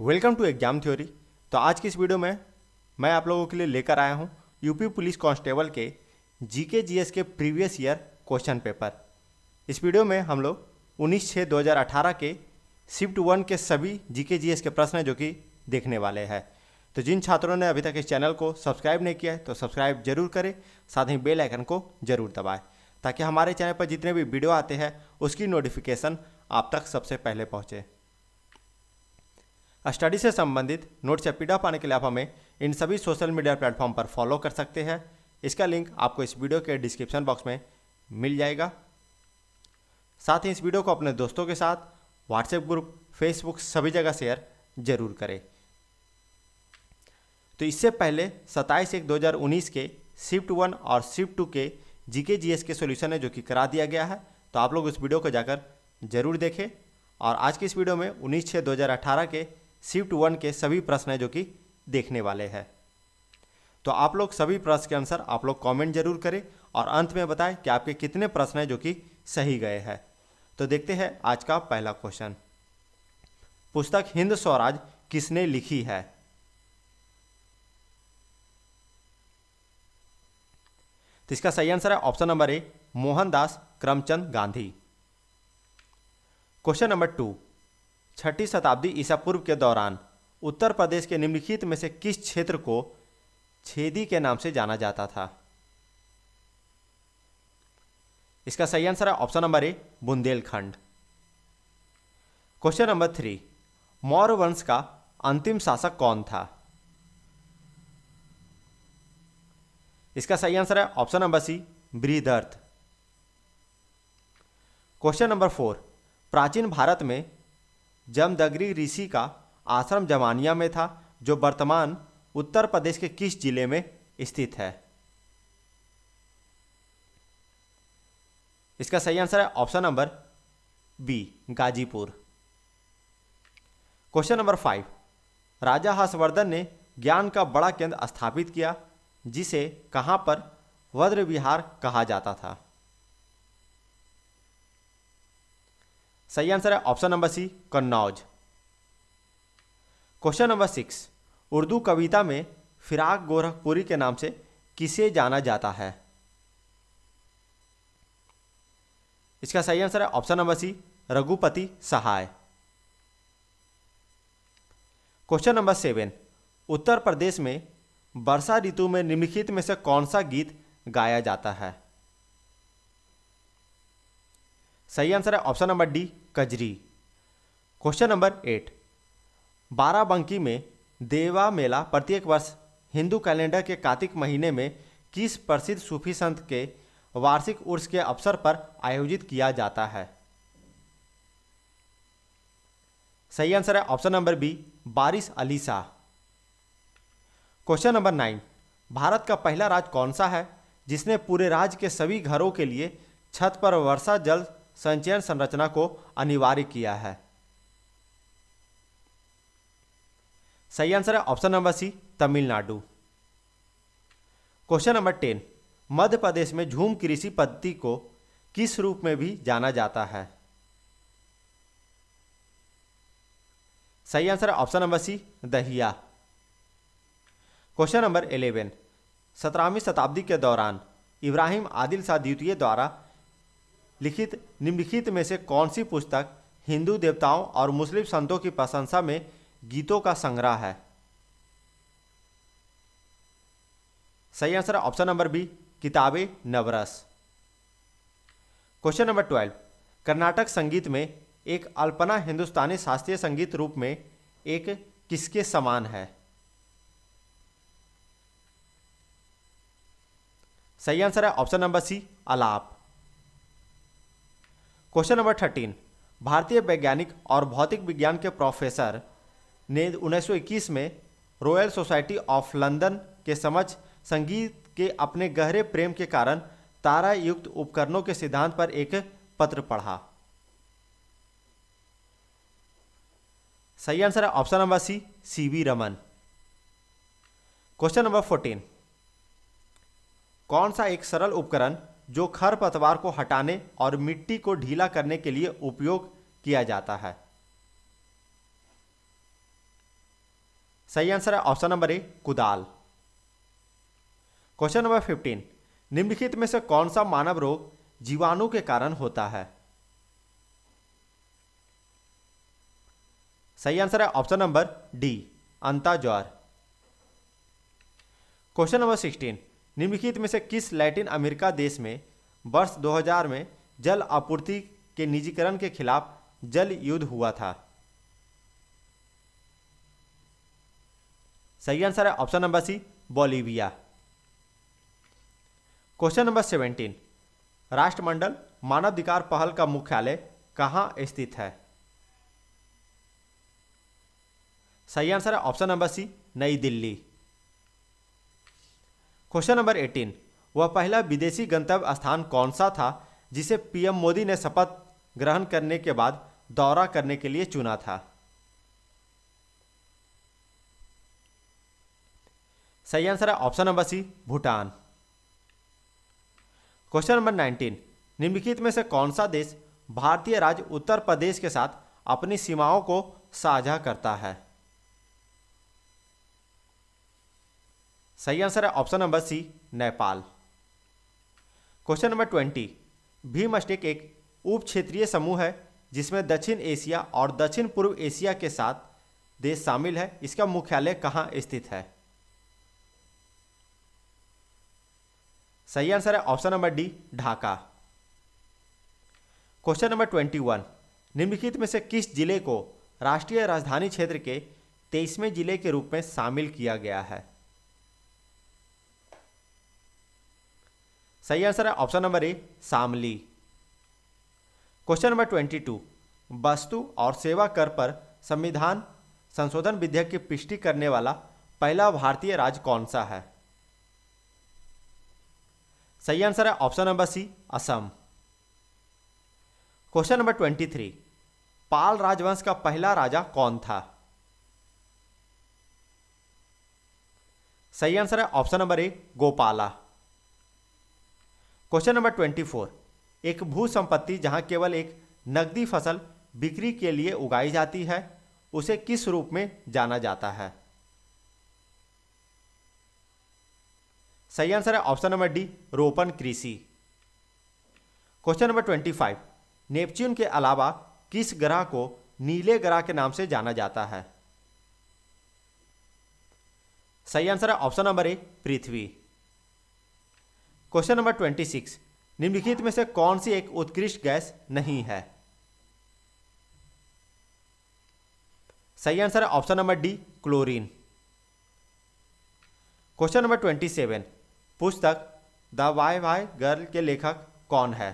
welcome to exam theory तो आज की इस वीडियो में मैं आप लोगों के लिए लेकर आया हूँ यूपी पुलिस कांस्टेबल के जीके जीएस के प्रीवियस ईयर क्वेश्चन पेपर इस वीडियो में हम लोग उन्नीस छः दो हज़ार अठारह के शिफ्ट वन के सभी जीके जीएस के प्रश्न हैं जो कि देखने वाले हैं तो जिन छात्रों ने अभी तक इस चैनल को सब्सक्राइब नहीं किया है तो सब्सक्राइब जरूर करें साथ ही बेल आइकन को जरूर दबाएं ताकि हमारे चैनल पर जितने भी वीडियो आते हैं उसकी नोटिफिकेशन आप तक सबसे पहले पहुँचे स्टडी से संबंधित नोट्स या पीडा पाने के लिए आप हमें इन सभी सोशल मीडिया प्लेटफॉर्म पर फॉलो कर सकते हैं इसका लिंक आपको इस वीडियो के डिस्क्रिप्शन बॉक्स में मिल जाएगा साथ ही इस वीडियो को अपने दोस्तों के साथ व्हाट्सएप ग्रुप फेसबुक सभी जगह शेयर जरूर करें तो इससे पहले सत्ताईस एक 2019 के शिफ्ट वन और शिफ्ट टू के जी के जी एस के सोल्यूशन है जो कि करा दिया गया है तो आप लोग उस वीडियो को जाकर जरूर देखें और आज की इस वीडियो में 19 छः 2018 के शिफ्ट वन के सभी प्रश्न है जो कि देखने वाले हैं तो आप लोग सभी प्रश्न के आंसर आप लोग कमेंट जरूर करें और अंत में बताएं कि आपके कितने प्रश्न हैं जो कि सही गए हैं तो देखते हैं आज का पहला क्वेश्चन पुस्तक हिंद स्वराज किसने लिखी है तो इसका सही आंसर है option number A Mohandas Karamchand Gandhi question number two छठी शताब्दी ईसा पूर्व के दौरान उत्तर प्रदेश के निम्नलिखित में से किस क्षेत्र को छेदी के नाम से जाना जाता था इसका सही आंसर है option number A Bundelkhand question number three Maurya वंश का अंतिम शासक कौन था इसका सही आंसर है option number C Brihadratha question number four प्राचीन भारत में जमदगरी ऋषि का आश्रम जमानिया में था जो वर्तमान उत्तर प्रदेश के किस जिले में स्थित है इसका सही आंसर है option number B Ghazipur question number five राजा हर्षवर्धन ने ज्ञान का बड़ा केंद्र स्थापित किया जिसे कहां पर वज्र विहार कहा जाता था सही आंसर है option number C Kannauj question number six Urdu कविता में फिराक गोरखपुरी के नाम से किसे जाना जाता है इसका सही आंसर है option number C Raghupati Sahay question number seven Uttar Pradesh में वर्षा ऋतु में निम्नलिखित में से कौन सा गीत गाया जाता है सही आंसर है option number D Kajri question number eight Barabanki में देवा मेला प्रत्येक वर्ष हिंदू कैलेंडर के कार्तिक महीने में किस प्रसिद्ध सूफी संत के वार्षिक उर्स के अवसर पर आयोजित किया जाता है सही आंसर है option number B Waris Ali Shah question number nine Bharat का पहला राज्य कौन सा है जिसने पूरे राज्य के सभी घरों के लिए छत पर वर्षा जल संचयन संरचना को अनिवार्य किया है सही आंसर है option number C Tamil Nadu question number ten Madhya Pradesh में झूम कृषि पद्धति को किस रूप में भी जाना जाता है सही आंसर है ऑप्शन नंबर सी दहिया क्वेश्चन नंबर इलेवन सत्रहवीं शताब्दी के दौरान इब्राहिम आदिल शाह द्वितीय द्वारा लिखित निम्नलिखित में से कौन सी पुस्तक हिंदू देवताओं और मुस्लिम संतों की प्रशंसा में गीतों का संग्रह है सही आंसर ऑप्शन नंबर बी किताबें Navras question number twelve Karnataka संगीत में एक अल्पना हिंदुस्तानी शास्त्रीय संगीत रूप में एक किसके समान है सही आंसर है ऑप्शन नंबर सी अलाप क्वेश्चन नंबर थर्टीन भारतीय वैज्ञानिक और भौतिक विज्ञान के प्रोफेसर ने 1921 में रॉयल सोसाइटी ऑफ लंदन के समझ संगीत के अपने गहरे प्रेम के कारण तारा युक्त उपकरणों के सिद्धांत पर एक पत्र पढ़ा सही आंसर है option number C C V Raman question number fourteen कौन सा एक सरल उपकरण जो खरपतवार को हटाने और मिट्टी को ढीला करने के लिए उपयोग किया जाता है सही आंसर है ऑप्शन नंबर ए कुदाल क्वेश्चन नंबर फिफ्टीन निम्नलिखित में से कौन सा मानव रोग जीवाणु के कारण होता है सही आंसर है ऑप्शन नंबर डी अंताज्वर क्वेश्चन नंबर सिक्सटीन निम्नलिखित में से किस लैटिन अमेरिका देश में वर्ष 2000 में जल आपूर्ति के निजीकरण के खिलाफ जल युद्ध हुआ था सही आंसर है option number C Bolivia question number seventeen राष्ट्रमंडल मानवाधिकार पहल का मुख्यालय कहां स्थित है सही आंसर है ऑप्शन नंबर सी नई दिल्ली क्वेश्चन नंबर 18 वह पहला विदेशी गंतव्य स्थान कौन सा था जिसे पीएम मोदी ने शपथ ग्रहण करने के बाद दौरा करने के लिए चुना था सही आंसर है option number C Bhutan question number 19 निम्नलिखित में से कौन सा देश भारतीय राज्य उत्तर प्रदेश के साथ अपनी सीमाओं को साझा करता है सही आंसर है option number C Nepal question number twenty भीम भीमस्टिक एक उप क्षेत्रीय समूह है जिसमें दक्षिण एशिया और दक्षिण पूर्व एशिया के साथ देश शामिल है इसका मुख्यालय कहाँ स्थित है सही आंसर है option number D Dhaka question number twenty one निम्नलिखित में से किस जिले को राष्ट्रीय राजधानी क्षेत्र के तेईसवें जिले के रूप में शामिल किया गया है सही आंसर है option number A Shamli question number twenty two वस्तु और सेवा कर पर संविधान संशोधन विधेयक की पुष्टि करने वाला पहला भारतीय राज्य कौन सा है सही आंसर है option number C Assam question number twenty three Pal राजवंश का पहला राजा कौन था सही आंसर है option number A Gopala question number twenty four एक भू संपत्ति जहां केवल एक नकदी फसल बिक्री के लिए उगाई जाती है उसे किस रूप में जाना जाता है सही आंसर है ऑप्शन नंबर डी रोपण कृषि question number twenty five Neptune के अलावा किस ग्रह को नीले ग्रह के नाम से जाना जाता है सही आंसर है ऑप्शन नंबर ए पृथ्वी क्वेश्चन नंबर ट्वेंटी सिक्स निम्नलिखित में से कौन सी एक उत्कृष्ट गैस नहीं है सही आंसर है option number D chlorine question number twenty seven पुस्तक द वाई वाई गर्ल के लेखक कौन है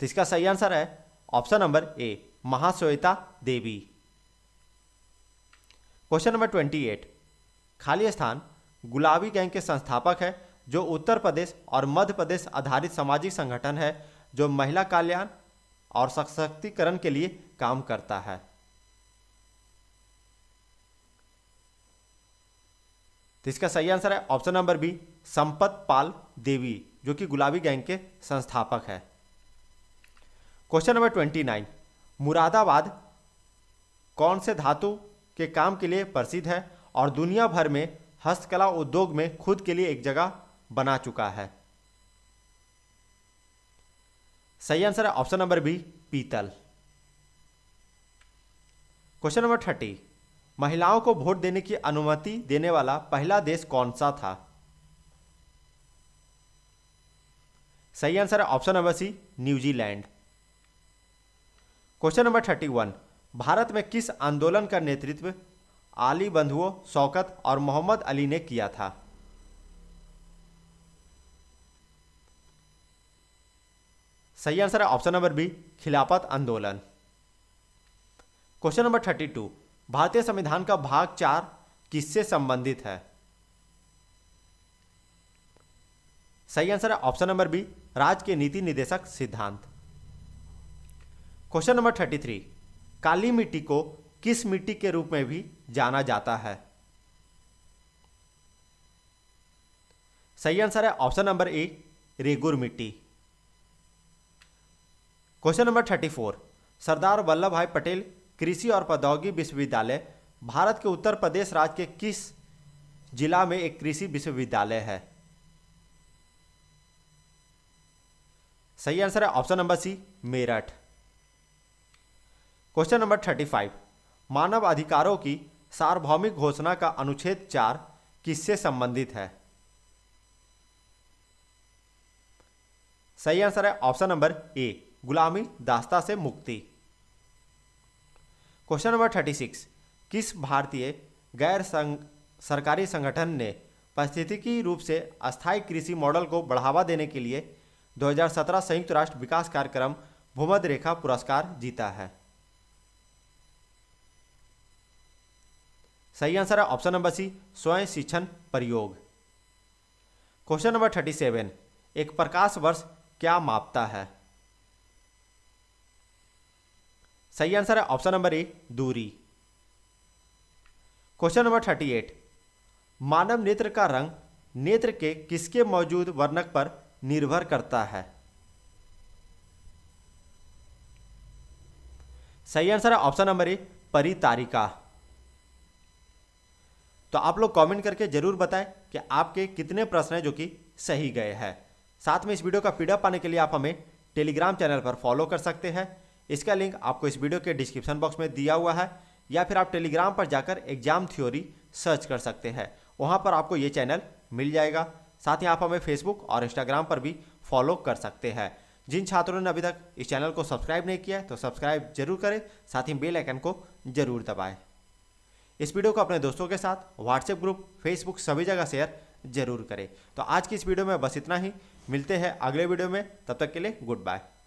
तो इसका सही आंसर है option number A Mahasweta Devi question number twenty eight खाली स्थान गुलाबी गैंग के संस्थापक है जो उत्तर प्रदेश और मध्य प्रदेश आधारित सामाजिक संगठन है जो महिला कल्याण और सशक्तिकरण के लिए काम करता है तो इसका सही आंसर है option number B Sampat Pal Devi जो कि गुलाबी गैंग के संस्थापक है question number twenty nine Moradabad कौन से धातु के काम के लिए प्रसिद्ध है और दुनिया भर में हस्तकला उद्योग में खुद के लिए एक जगह बना चुका है सही आंसर है ऑप्शन नंबर बी पीतल क्वेश्चन नंबर थर्टी महिलाओं को वोट देने की अनुमति देने वाला पहला देश कौन सा था सही आंसर है option number C New Zealand question number thirty one Bharat में किस आंदोलन का नेतृत्व आली बंधुओं शौकत और मोहम्मद अली ने किया था सही आंसर है ऑप्शन नंबर बी खिलाफत आंदोलन क्वेश्चन नंबर थर्टी टू भारतीय संविधान का भाग चार किससे संबंधित है सही आंसर है ऑप्शन नंबर बी राज्य के नीति निदेशक सिद्धांत क्वेश्चन नंबर थर्टी थ्री काली मिट्टी को किस मिट्टी के रूप में भी जाना जाता है सही आंसर है ऑप्शन नंबर ए रेगुर मिट्टी question number thirty four Sardar Vallabh Bhai Patel कृषि और प्रौद्योगिकी विश्वविद्यालय भारत के उत्तर प्रदेश राज्य के किस जिला में एक कृषि विश्वविद्यालय है सही आंसर है option number C Meerut question number thirty five मानव अधिकारों की सार्वभौमिक घोषणा का अनुच्छेद चार किससे संबंधित है सही आंसर है ऑप्शन नंबर ए गुलामी दास्ता से मुक्ति क्वेश्चन नंबर थर्टी सिक्स किस भारतीय गैर संग, सरकारी संगठन ने पारिस्थितिकी रूप से अस्थायी कृषि मॉडल को बढ़ावा देने के लिए 2017 संयुक्त राष्ट्र विकास कार्यक्रम भूमध रेखा पुरस्कार जीता है सही आंसर है ऑप्शन नंबर सी स्वयं शिक्षण प्रयोग क्वेश्चन नंबर थर्टी सेवन एक प्रकाश वर्ष क्या मापता है सही आंसर है ऑप्शन नंबर ए दूरी क्वेश्चन नंबर थर्टी एट मानव नेत्र का रंग नेत्र के किसके मौजूद वर्णक पर निर्भर करता है सही आंसर है ऑप्शन नंबर ए परितारिका तो आप लोग कमेंट करके जरूर बताएं कि आपके कितने प्रश्न हैं जो कि सही गए हैं साथ में इस वीडियो का पीडअप पाने के लिए आप हमें टेलीग्राम चैनल पर फॉलो कर सकते हैं इसका लिंक आपको इस वीडियो के डिस्क्रिप्शन बॉक्स में दिया हुआ है या फिर आप टेलीग्राम पर जाकर एग्जाम थ्योरी सर्च कर सकते हैं वहाँ पर आपको ये चैनल मिल जाएगा साथ ही आप हमें फेसबुक और इंस्टाग्राम पर भी फॉलो कर सकते हैं जिन छात्रों ने अभी तक इस चैनल को सब्सक्राइब नहीं किया है तो सब्सक्राइब जरूर करें साथ ही बेल आइकन को जरूर दबाएं इस वीडियो को अपने दोस्तों के साथ व्हाट्सएप ग्रुप फेसबुक सभी जगह शेयर जरूर करें तो आज की इस वीडियो में बस इतना ही मिलते हैं अगले वीडियो में तब तक के लिए गुड बाय